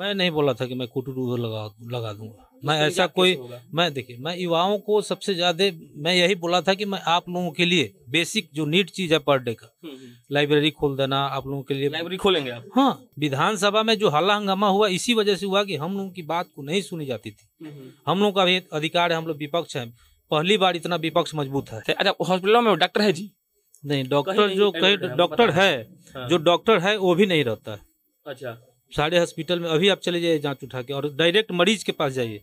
मैं नहीं बोला था कि मैं कुटरू लगा लगा दूंगा तो मैं ऐसा कोई मैं देखिए मैं युवाओं को सबसे ज्यादा मैं यही बोला था कि मैं आप लोगों के लिए बेसिक जो नीट चीज है पर डे का लाइब्रेरी हम्म, हम्म। खोल देना आप लोगों के लिए लाइब्रेरी खोलेंगे आप हाँ विधानसभा में जो हल्ला हंगामा हुआ इसी वजह से हुआ कि हम लोगों की बात को नहीं सुनी जाती थी हम्म, हम लोगों का भी अधिकार है हम लोग विपक्ष है पहली बार इतना विपक्ष मजबूत है अच्छा हॉस्पिटलों में डॉक्टर है जी नहीं डॉक्टर जो कई डॉक्टर है हाँ। जो डॉक्टर है वो भी नहीं रहता है अच्छा सारे हॉस्पिटल में अभी आप चले जाइए जांच उठा के और डायरेक्ट मरीज के पास जाइए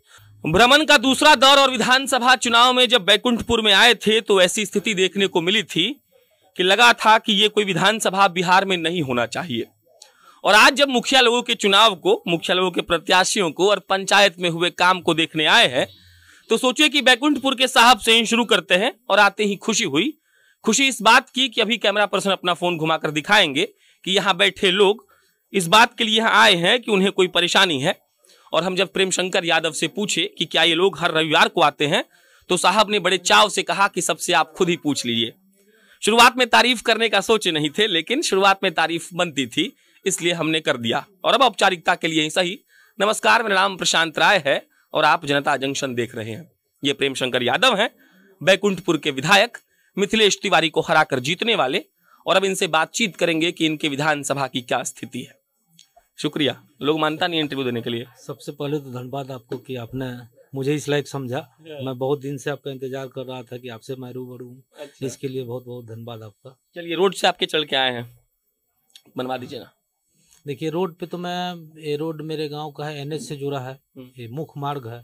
भ्रमण का दूसरा दौर और विधानसभा चुनाव में जब बैकुंठपुर में आए थे तो ऐसी स्थिति देखने को मिली थी कि लगा था कि ये कोई विधानसभा बिहार में नहीं होना चाहिए और आज जब मुखिया लोगों के चुनाव को मुखिया लोगों के प्रत्याशियों को और पंचायत में हुए काम को देखने आए हैं तो सोचिए कि बैकुंठपुर के साहब से ही शुरू करते हैं और आते ही खुशी हुई खुशी इस बात की कि अभी कैमरा पर्सन अपना फोन घुमाकर दिखाएंगे कि यहाँ बैठे लोग इस बात के लिए आए हैं कि उन्हें कोई परेशानी है और हम जब प्रेम शंकर यादव से पूछे कि क्या ये लोग हर रविवार को आते हैं तो साहब ने बड़े चाव से कहा कि सबसे आप खुद ही पूछ लीजिए शुरुआत में तारीफ करने का सोचे नहीं थे लेकिन शुरुआत में तारीफ बनती थी इसलिए हमने कर दिया और अब औपचारिकता के लिए ही सही नमस्कार मेरा नाम प्रशांत राय है और आप जनता जंक्शन देख रहे हैं ये प्रेम शंकर यादव हैं बैकुंठपुर के विधायक मिथिलेश तिवारी को हराकर जीतने वाले और अब इनसे बातचीत करेंगे कि इनके विधानसभा की क्या स्थिति है शुक्रिया लोग मानता नहीं इंटरव्यू देने के लिए सबसे पहले तो धन्यवाद आपको कि आपने मुझे इस लायक समझा मैं बहुत दिन से आपका इंतजार कर रहा था कि आपसे मैं रू बढ़ू अच्छा। इसके लिए बहुत बहुत धन्यवाद आपका चलिए रोड से आपके चल के आए हैं बनवा दीजिए ना देखिए रोड पे तो मैं ये रोड मेरे गांव का है एन से जुड़ा है हम्म। ये मुख्य मार्ग है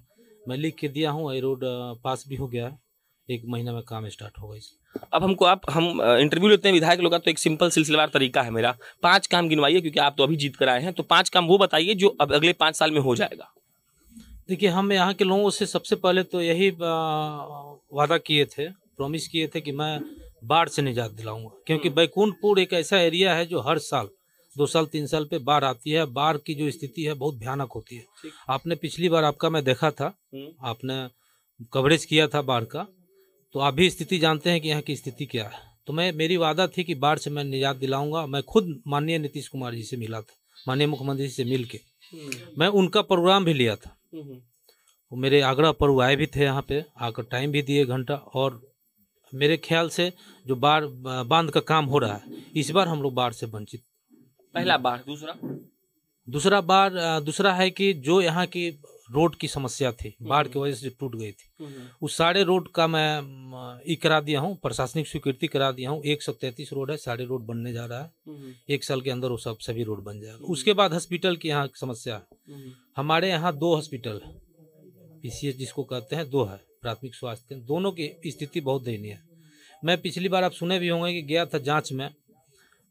मैं लिख के दिया हूँ ये रोड पास भी हो गया है एक महीना में काम स्टार्ट होगा इसमें अब हमको आप हम इंटरव्यू लेते हैं विधायक लोग का तो एक सिंपल सिलसिलेवार तरीका है मेरा पांच काम गिनवाइए क्योंकि आप तो अभी जीत कर आए हैं तो पांच काम वो बताइए जो अब अगले पांच साल में हो जाएगा देखिए हम यहाँ के लोगों से सबसे पहले तो यही वादा किए थे प्रॉमिस किए थे कि मैं बाढ़ से निजात दिलाऊंगा क्योंकि हम्म। बैकुंठपुर एक ऐसा एरिया है जो हर साल दो साल तीन साल पे बाढ़ आती है बाढ़ की जो स्थिति है बहुत भयानक होती है आपने पिछली बार आपका मैं देखा था हम्म। आपने कवरेज किया था बाढ़ का तो आप भी स्थिति जानते हैं कि यहाँ की स्थिति क्या है तो मैं मेरी वादा थी कि बाढ़ से मैं निजात दिलाऊंगा मैं खुद माननीय नीतीश कुमार जी से मिला था माननीय मुख्यमंत्री जी से मिल के हम्म। मैं उनका प्रोग्राम भी लिया था हम्म। वो मेरे आगरा पर आए भी थे यहाँ पे आकर टाइम भी दिए घंटा और मेरे ख्याल से जो बाढ़ बांध का काम हो रहा है इस बार हम लोग बाढ़ से वंचित पहला बाढ़ दूसरा दूसरा बार दूसरा है कि जो यहाँ की रोड की समस्या थी हम्म, बाढ़ हम्म। की वजह से टूट गई थी हम्म, उस सारे रोड का मैं ई करा दिया हूँ प्रशासनिक स्वीकृति करा दिया हूँ एक सौ तैतीस रोड है सारे रोड बनने जा रहा है एक साल के अंदर वो सब सभी रोड बन जाएगा उसके बाद हॉस्पिटल की यहाँ समस्या है हमारे यहाँ दो हॉस्पिटल है पीसीएच जिसको कहते हैं दो है प्राथमिक स्वास्थ्य केंद्र दोनों की स्थिति बहुत दयनीय है मैं पिछली बार आप सुने भी होंगे कि गया था जांच में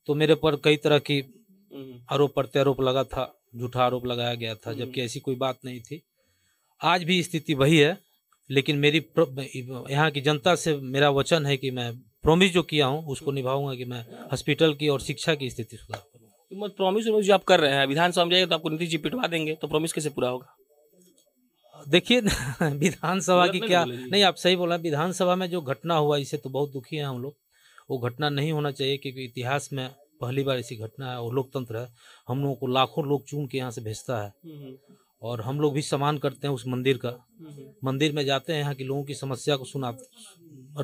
तो मेरे पर कई तरह की आरोप प्रत्यारोप लगा था झूठा आरोप लगाया गया था जबकि हम्म। ऐसी कोई बात नहीं थी आज भी स्थिति वही है लेकिन मेरी यहाँ की जनता से मेरा वचन है कि मैं प्रॉमिस जो किया हूँ उसको हम्म। निभाऊंगा कि मैं हॉस्पिटल की और शिक्षा की स्थिति सुधार करूँगा प्रॉमिस जो आप कर रहे हैं विधानसभा में जाएगा तो आपको नीतीश जी पिटवा देंगे तो प्रॉमिस कैसे पूरा होगा देखिए विधानसभा की क्या नहीं आप सही बोला विधानसभा में जो घटना हुआ इसे तो बहुत दुखी है हम लोग वो घटना नहीं होना चाहिए क्योंकि इतिहास में पहली बार ऐसी घटना है और लोकतंत्र है हम लोगों को लाखों लोग चुन के यहाँ से भेजता है हम्म, हम्म। और हम लोग भी सम्मान करते हैं उस मंदिर का हम्म, मंदिर में जाते हैं यहाँ के लोगों की समस्या को सुना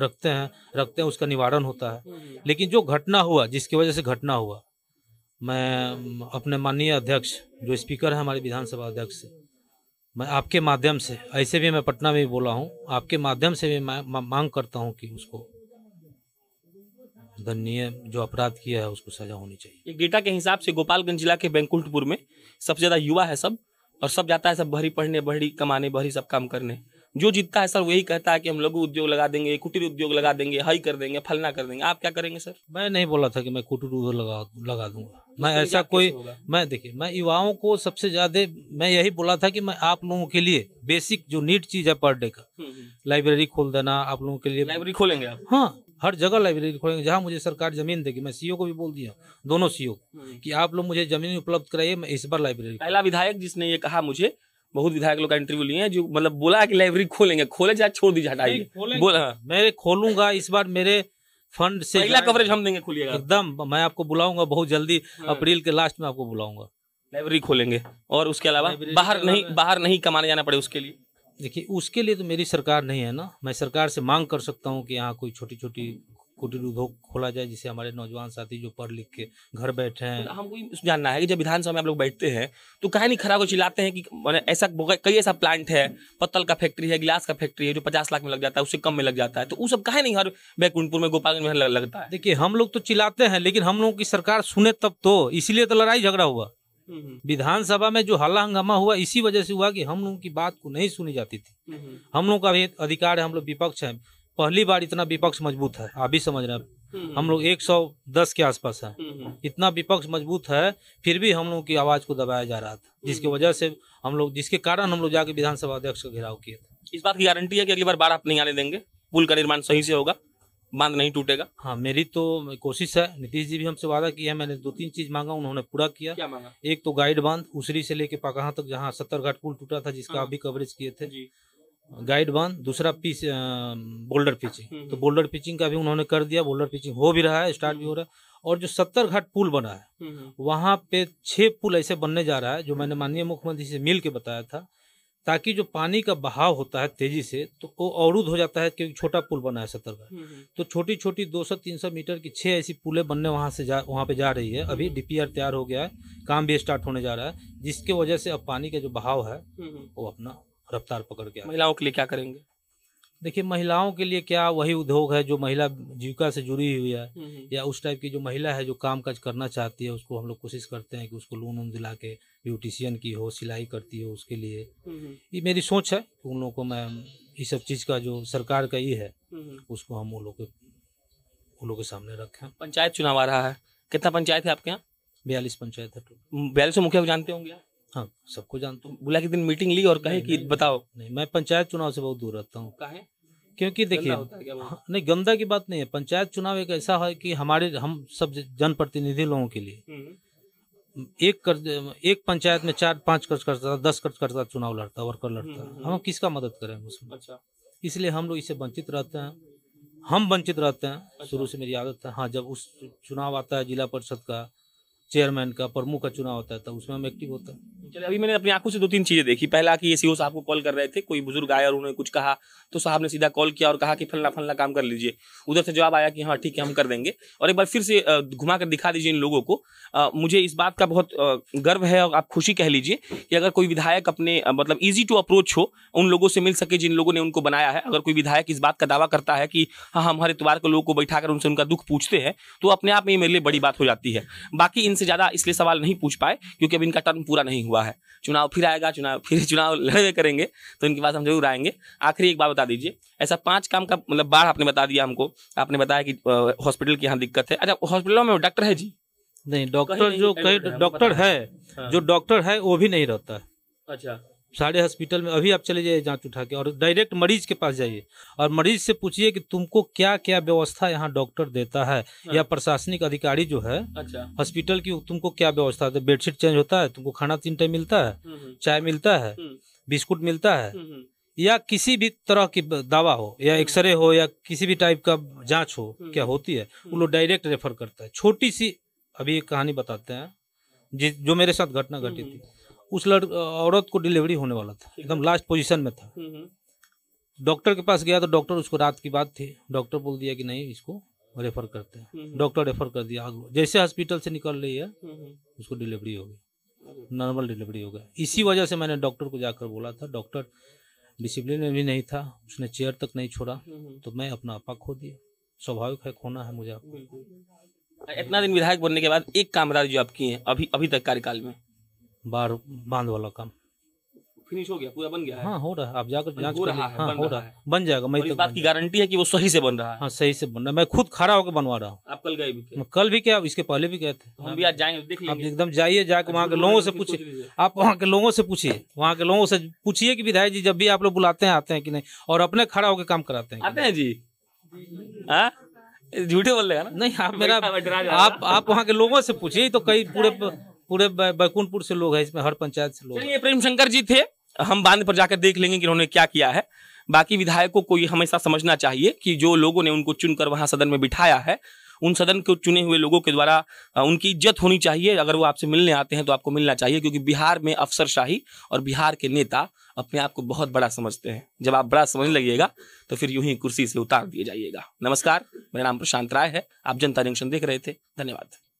रखते हैं रखते हैं उसका निवारण होता है लेकिन जो घटना हुआ जिसकी वजह से घटना हुआ मैं अपने माननीय अध्यक्ष जो स्पीकर हैं हमारे विधानसभा अध्यक्ष मैं आपके माध्यम से ऐसे भी मैं पटना में भी बोला हूँ आपके माध्यम से भी मैं मांग करता हूँ कि उसको दंडनीय जो अपराध किया है उसको सजा होनी चाहिए ये डेटा के हिसाब से गोपालगंज जिला के बैंकुंठपुर में सबसे ज्यादा युवा है सब और सब जाता है सब भरी पढ़ने भरी कमाने भरी सब काम करने जो जीतता है सर वही कहता है कि हम लघु उद्योग लगा देंगे कुटीर उद्योग लगा देंगे हाई कर देंगे फलना कर देंगे आप क्या करेंगे सर मैं नहीं बोला था कि मैं कुटीर उद्योग लगा लगा दूंगा तो मैं ऐसा कोई मैं देखिए मैं युवाओं को सबसे ज्यादा मैं यही बोला था कि मैं आप लोगों के लिए बेसिक जो नीट चीज है पर डे का लाइब्रेरी हम्म, हम्म। खोल देना आप लोगों के लिए लाइब्रेरी खोलेंगे आप हाँ हर जगह लाइब्रेरी खोलेंगे जहाँ मुझे सरकार जमीन देगी मैं सीओ को भी बोल दिया दोनों सीओ हम्म। कि आप लोग मुझे जमीन उपलब्ध कराइए मैं इस बार लाइब्रेरी पहला विधायक जिसने ये कहा मुझे बहुत विधायक लोग का इंटरव्यू लिए हैं जो मतलब बोला कि लाइब्रेरी खोलेंगे खोले जाए छोड़ दीजिए हटाइए बोला हाँ। मेरे खोलूंगा इस बार मेरे फंड से पहला कवरेज हम देंगे खुलिएगा एकदम मैं आपको बुलाऊंगा बहुत जल्दी हाँ। अप्रैल के लास्ट में आपको बुलाऊंगा लाइब्रेरी खोलेंगे और उसके अलावा बाहर नहीं बाहर नहीं कमाने जाना पड़े उसके लिए देखिए उसके लिए तो मेरी सरकार नहीं है ना मैं सरकार से मांग कर सकता हूँ कि यहाँ कोई छोटी छोटी कुटीर उद्योग खोला जाए जिससे हमारे नौजवान साथी जो पढ़ लिख के घर बैठे हैं तो हमको जानना है कि जब विधानसभा में आप लोग बैठते हैं तो कहीं नहीं खराब को चिल्लाते हैं कि मैंने ऐसा कई ऐसा प्लांट है पत्तल का फैक्ट्री है गिलास का फैक्ट्री है जो पचास लाख में लग जाता है उससे कम में लग जाता है तो वो सब कहा नहीं हर बैकुंठपुर में गोपालगंज में लगता है देखिए हम लोग तो चिल्लाते हैं लेकिन हम लोगों की सरकार सुने तब तो इसीलिए तो लड़ाई झगड़ा हुआ हम्म, हम्म। विधानसभा में जो हल्ला हंगामा हुआ इसी वजह से हुआ कि हम लोगों की बात को नहीं सुनी जाती थी हम्म, हम लोग का भी अधिकार है हम लोग विपक्ष है पहली बार इतना विपक्ष मजबूत है आप भी समझ रहे हैं हम लोग 110 के आसपास है इतना विपक्ष मजबूत है फिर भी हम लोगों की आवाज को दबाया जा रहा था जिसकी वजह से हम लोग जिसके कारण हम लोग जाके विधानसभा अध्यक्ष का घेराव किए थे इस बात की गारंटी है कि अगली बार बार आप नहीं आने देंगे पुल का निर्माण सही से होगा बांध नहीं टूटेगा हाँ मेरी तो कोशिश है नीतीश जी भी हमसे वादा किया है मैंने दो तीन चीज मांगा उन्होंने पूरा किया क्या मांगा एक तो गाइड बांध उसरी से लेके पकहा तक जहाँ सत्तर घाट पुल टूटा था जिसका अभी हाँ। कवरेज किए थे गाइड बांध दूसरा पीस बोल्डर हम्म, पिचिंग तो बोल्डर हम्म। पिचिंग का भी उन्होंने कर दिया बोल्डर पिचिंग हो भी रहा है स्टार्ट भी हो हम्म, रहा है और जो सत्तर घाट पुल बना है वहाँ पे छह पुल ऐसे बनने जा रहा है जो मैंने माननीय मुख्यमंत्री से मिल के बताया था ताकि जो पानी का बहाव होता है तेजी से तो वो अवरुद्ध हो जाता है क्योंकि छोटा पुल बना है सतर का हम्म, हम्म। तो छोटी छोटी 200-300 मीटर की छह ऐसी पुलें बनने वहाँ से जा वहाँ पे जा रही है अभी डीपीआर हम्म। तैयार हो गया है काम भी स्टार्ट होने जा रहा है जिसके वजह से अब पानी का जो बहाव है वो अपना रफ्तार पकड़ गया महिलाओं के लिए क्या करेंगे देखिए महिलाओं के लिए क्या वही उद्योग है जो महिला जीविका से जुड़ी हुई है हम्म, हम्म। या उस टाइप की जो महिला है जो काम काज करना चाहती है उसको हम लोग कोशिश करते हैं कि उसको लोन उन दिला के ब्यूटिशियन की हो सिलाई करती हो उसके लिए हम्म, ये मेरी सोच है उन लोगों को मैं ये सब चीज़ का जो सरकार का ही है उसको हम उन लोग के उन लोग के सामने रखें पंचायत चुनाव आ रहा है कितना पंचायत है आपके यहाँ बयालीस पंचायत है बयालीस मुखिया को जानते होंगे आप हाँ सबको जानता हूँ बुला के दिन मीटिंग ली और कहे कि बताओ नहीं मैं पंचायत चुनाव से बहुत दूर रहता हूँ क्योंकि देखिए हाँ, नहीं गंदा की बात नहीं है पंचायत चुनाव एक ऐसा है कि हमारे हम सब जनप्रतिनिधि लोगों के लिए हम्म। एक कर एक पंचायत में चार पांच कर्ज करता दस खर्च करता चुनाव लड़ता वर्कर लड़ता हम्म, हम्म। हम किसका मदद करें उसमें अच्छा। इसलिए हम लोग इससे वंचित रहते हैं हम वंचित रहते हैं अच्छा। शुरू से मेरी आदत है हाँ जब उस चुनाव आता है जिला परिषद का चेयरमैन का प्रमुख का चुनाव होता है तब उसमें हम एक्टिव होते हैं चले अभी मैंने अपनी आंखों से दो तीन चीजें देखी पहला कि ये सीओ साहब को कॉल कर रहे थे कोई बुजुर्ग आया और उन्होंने कुछ कहा तो साहब ने सीधा कॉल किया और कहा कि फलना फलना काम कर लीजिए उधर से जवाब आया कि हाँ ठीक है हम कर देंगे और एक बार फिर से घुमा कर दिखा दीजिए इन लोगों को आ, मुझे इस बात का बहुत गर्व है और आप खुशी कह लीजिए कि अगर कोई विधायक अपने मतलब ईजी टू अप्रोच हो उन लोगों से मिल सके जिन लोगों ने उनको बनाया है अगर कोई विधायक इस बात का दावा करता है कि हाँ, हाँ हम हर इतवार के लोगों को बैठा उनसे उनका दुख पूछते हैं तो अपने आप में मेरे लिए बड़ी बात हो जाती है बाकी इनसे ज्यादा इसलिए सवाल नहीं पूछ पाए क्योंकि अब इनका टर्म पूरा नहीं हुआ हुआ है चुनाव फिर आएगा चुनाव फिर चुनाव लड़े करेंगे तो इनके पास हम जरूर आएंगे आखिरी एक बात बता दीजिए ऐसा पांच काम का मतलब बार आपने बता दिया हमको आपने बताया कि हॉस्पिटल की यहाँ दिक्कत है अच्छा हॉस्पिटलों में डॉक्टर है जी नहीं डॉक्टर जो कई डॉक्टर है हाँ। जो डॉक्टर है वो भी नहीं रहता है अच्छा सारे हॉस्पिटल में अभी आप चले जाइए जांच उठा के और डायरेक्ट मरीज के पास जाइए और मरीज से पूछिए कि तुमको क्या क्या व्यवस्था यहाँ डॉक्टर देता है हाँ। या प्रशासनिक अधिकारी जो है अच्छा। हॉस्पिटल की तुमको क्या व्यवस्था है बेडशीट चेंज होता है तुमको खाना तीन टाइम मिलता है हम्म, हम्म। चाय मिलता है हम्म। बिस्कुट मिलता है या किसी भी तरह की दवा हो या एक्सरे हो या किसी भी टाइप का जाँच हो क्या होती है वो लोग डायरेक्ट रेफर करता है छोटी सी अभी एक कहानी बताते हैं जो मेरे साथ घटना घटी थी उस लड़ औरत को डिलीवरी होने वाला था एकदम लास्ट पोजीशन में था हम्म, हम्म। डॉक्टर के पास गया तो डॉक्टर उसको रात की बात थी डॉक्टर बोल दिया कि नहीं इसको रेफर करते हैं हम्म, डॉक्टर रेफर कर दिया जैसे हॉस्पिटल से निकल रही है उसको डिलीवरी हो गई नॉर्मल डिलीवरी हो गया इसी वजह से मैंने डॉक्टर को जाकर बोला था डॉक्टर डिसिप्लिन में भी नहीं था उसने चेयर तक नहीं छोड़ा तो मैं अपना आपा खो दिया स्वाभाविक है खोना है मुझे आपको इतना दिन विधायक बनने के बाद एक कामराज जो आप किए हैं अभी अभी तक कार्यकाल में बार बांध वाला काम फिनिश हो गया पूरा बन गया है हाँ हो रहा है आप जाकर जांच हाँ, हो रहा है हाँ, हो रहा है बन जाएगा मैं इस बात की गारंटी है कि वो सही से बन रहा है हाँ सही से बन रहा है मैं खुद खड़ा होकर बनवा रहा हूँ आप कल गए भी थे कल भी क्या इसके पहले भी गए थे हम भी आज जाएंगे आप एकदम जाइए जाकर अच्छा, वहाँ के लोगों से पूछिए आप वहाँ के लोगों से पूछिए वहाँ के लोगों से पूछिए की विधायक जी जब भी आप लोग बुलाते हैं आते हैं कि नहीं और अपने खड़ा होकर काम कराते हैं आते हैं जी हाँ? झूठे बोल रहे हैं ना नहीं आप मेरा आप आप वहाँ के लोगों से पूछिए तो कई पूरे पूरे बैकुंठपुर से लोग है इसमें हर पंचायत से लोग चलिए प्रेम शंकर जी थे हम बांध पर जाकर देख लेंगे कि उन्होंने क्या किया है बाकी विधायकों को ये हमेशा समझना चाहिए कि जो लोगों ने उनको चुनकर वहां सदन में बिठाया है उन सदन को चुने हुए लोगों के द्वारा उनकी इज्जत होनी चाहिए अगर वो आपसे मिलने आते हैं तो आपको मिलना चाहिए क्योंकि बिहार में अफसरशाही और बिहार के नेता अपने आप को बहुत बड़ा समझते हैं जब आप बड़ा समझने लगेगा तो फिर यूं ही कुर्सी से उतार दिए जाइएगा नमस्कार मेरा नाम प्रशांत राय है आप जनता जंक्शन देख रहे थे धन्यवाद